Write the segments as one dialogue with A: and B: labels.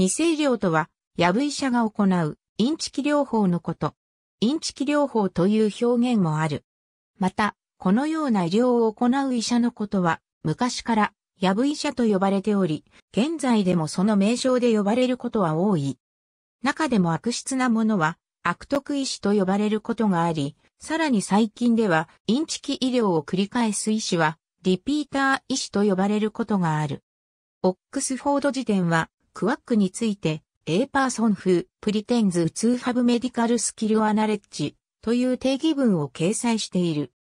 A: 二性療とは、ヤブ医者が行う、インチキ療法のこと。インチキ療法という表現もある。また、このような医療を行う医者のことは、昔から、ヤブ医者と呼ばれており、現在でもその名称で呼ばれることは多い。中でも悪質なものは、悪徳医師と呼ばれることがあり、さらに最近では、インチキ医療を繰り返す医師は、リピーター医師と呼ばれることがある。オックスフォード辞典は、クワックについて、エーパーソン風、プリテンズ・ツーハブ・メディカル・スキル・アナレッジという定義文を掲載している。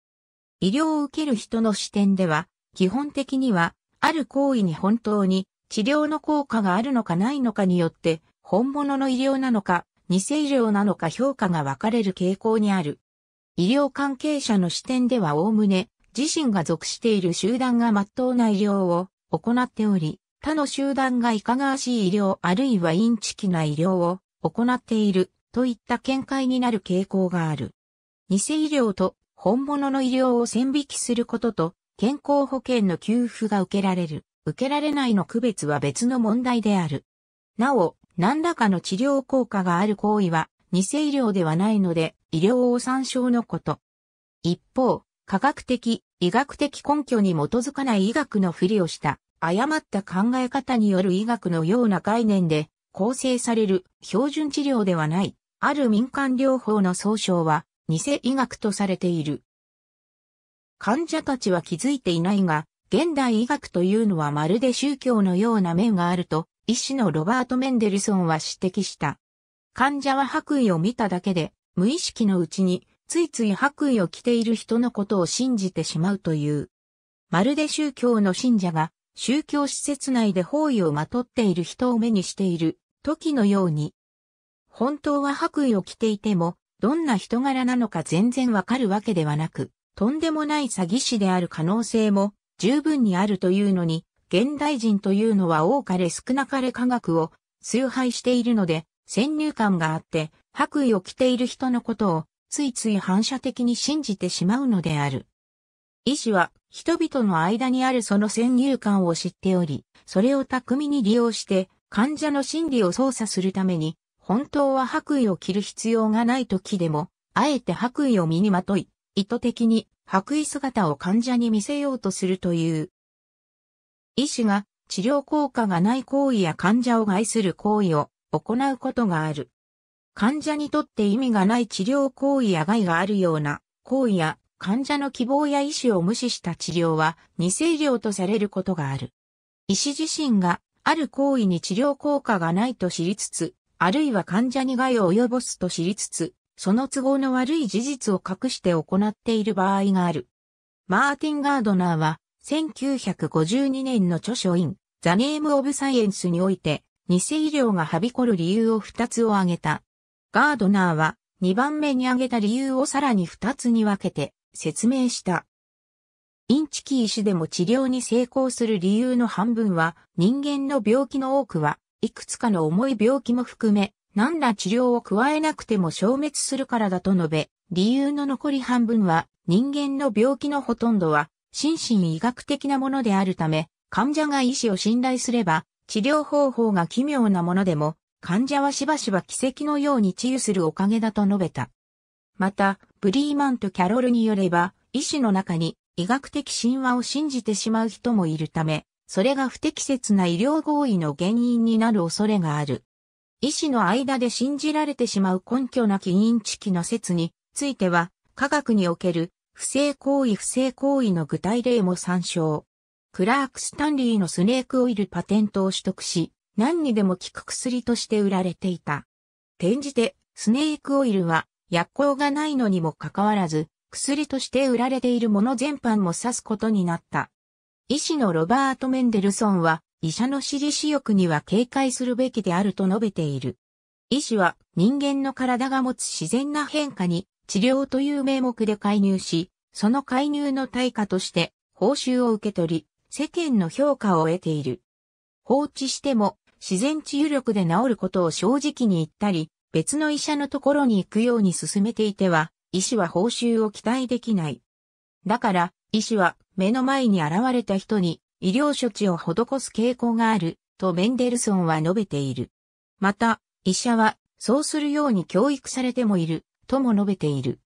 A: 医療を受ける人の視点では、基本的には、ある行為に本当に治療の効果があるのかないのかによって、本物の医療なのか、偽医療なのか評価が分かれる傾向にある。医療関係者の視点ではおおむね、自身が属している集団が真っ当な医療を行っており、他の集団がいかがわしい医療あるいはインチキな医療を行っているといった見解になる傾向がある。偽医療と本物の医療を線引きすることと健康保険の給付が受けられる、受けられないの区別は別の問題である。なお、何らかの治療効果がある行為は偽医療ではないので医療を参照のこと。一方、科学的、医学的根拠に基づかない医学のふりをした誤った考え方による医学のような概念で構成される標準治療ではない、ある民間療法の総称は偽医学とされている。患者たちは気づいていないが、現代医学というのはまるで宗教のような面があると、医師のロバート・メンデルソンは指摘した。患者は白衣を見ただけで、無意識のうちに、ついつい白衣を着ている人のことを信じてしまうという。まるで宗教の信者が宗教施設内で包囲をまとっている人を目にしている時のように、本当は白衣を着ていても、どんな人柄なのか全然わかるわけではなく、とんでもない詐欺師である可能性も十分にあるというのに、現代人というのは多かれ少なかれ科学を崇拝しているので、先入観があって、白衣を着ている人のことをついつい反射的に信じてしまうのである。医師は人々の間にあるその先入観を知っており、それを巧みに利用して患者の心理を操作するために、本当は白衣を着る必要がない時でも、あえて白衣を身にまとい、意図的に白衣姿を患者に見せようとするという。医師が治療効果がない行為や患者を害する行為を行うことがある。患者にとって意味がない治療行為や害があるような行為や患者の希望や意思を無視した治療は二性療とされることがある。医師自身がある行為に治療効果がないと知りつつ、あるいは患者に害を及ぼすと知りつつ、その都合の悪い事実を隠して行っている場合がある。マーティン・ガードナーは、1952年の著書イン、ザ・ネーム・オブ・サイエンスにおいて、偽医療がはびこる理由を二つを挙げた。ガードナーは、二番目に挙げた理由をさらに二つに分けて、説明した。インチキ医師でも治療に成功する理由の半分は、人間の病気の多くは、いくつかの重い病気も含め、何ら治療を加えなくても消滅するからだと述べ、理由の残り半分は、人間の病気のほとんどは、心身医学的なものであるため、患者が医師を信頼すれば、治療方法が奇妙なものでも、患者はしばしば奇跡のように治癒するおかげだと述べた。また、ブリーマンとキャロルによれば、医師の中に医学的神話を信じてしまう人もいるため、それが不適切な医療合意の原因になる恐れがある。医師の間で信じられてしまう根拠なき認知機の説については、科学における不正行為不正行為の具体例も参照。クラーク・スタンリーのスネークオイルパテントを取得し、何にでも効く薬として売られていた。転じて、スネークオイルは薬効がないのにもかかわらず、薬として売られているもの全般も指すことになった。医師のロバート・メンデルソンは、医者の支持私欲には警戒するべきであると述べている。医師は人間の体が持つ自然な変化に治療という名目で介入し、その介入の対価として報酬を受け取り、世間の評価を得ている。放置しても自然治癒力で治ることを正直に言ったり、別の医者のところに行くように進めていては、医師は報酬を期待できない。だから、医師は目の前に現れた人に医療処置を施す傾向がある、とメンデルソンは述べている。また、医者はそうするように教育されてもいる、とも述べている。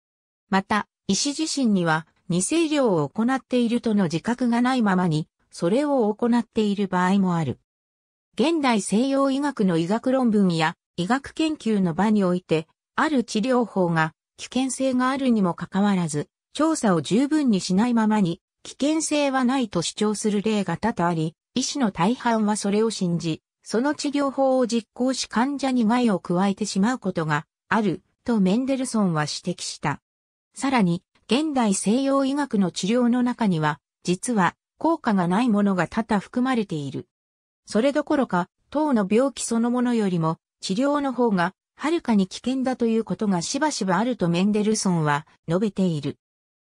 A: また、医師自身には、二性療を行っているとの自覚がないままに、それを行っている場合もある。現代西洋医学の医学論文や医学研究の場において、ある治療法が危険性があるにもかかわらず、調査を十分にしないままに、危険性はないと主張する例が多々あり、医師の大半はそれを信じ、その治療法を実行し患者に害を加えてしまうことがあるとメンデルソンは指摘した。さらに、現代西洋医学の治療の中には、実は効果がないものが多々含まれている。それどころか、糖の病気そのものよりも治療の方が、はるかに危険だということがしばしばあるとメンデルソンは述べている。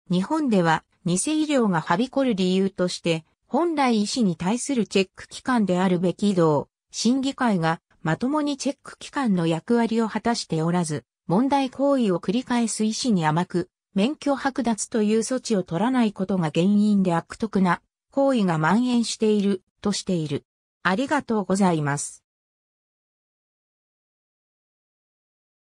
A: 日本では、偽医療がはびこる理由として、本来医師に対するチェック機関であるべき医動審議会がまともにチェック機関の役割を果たしておらず、問題行為を繰り返す医師に甘く、免許剥奪という措置を取らないことが原因で悪徳な行為が蔓延しているとしている。ありがとうございます。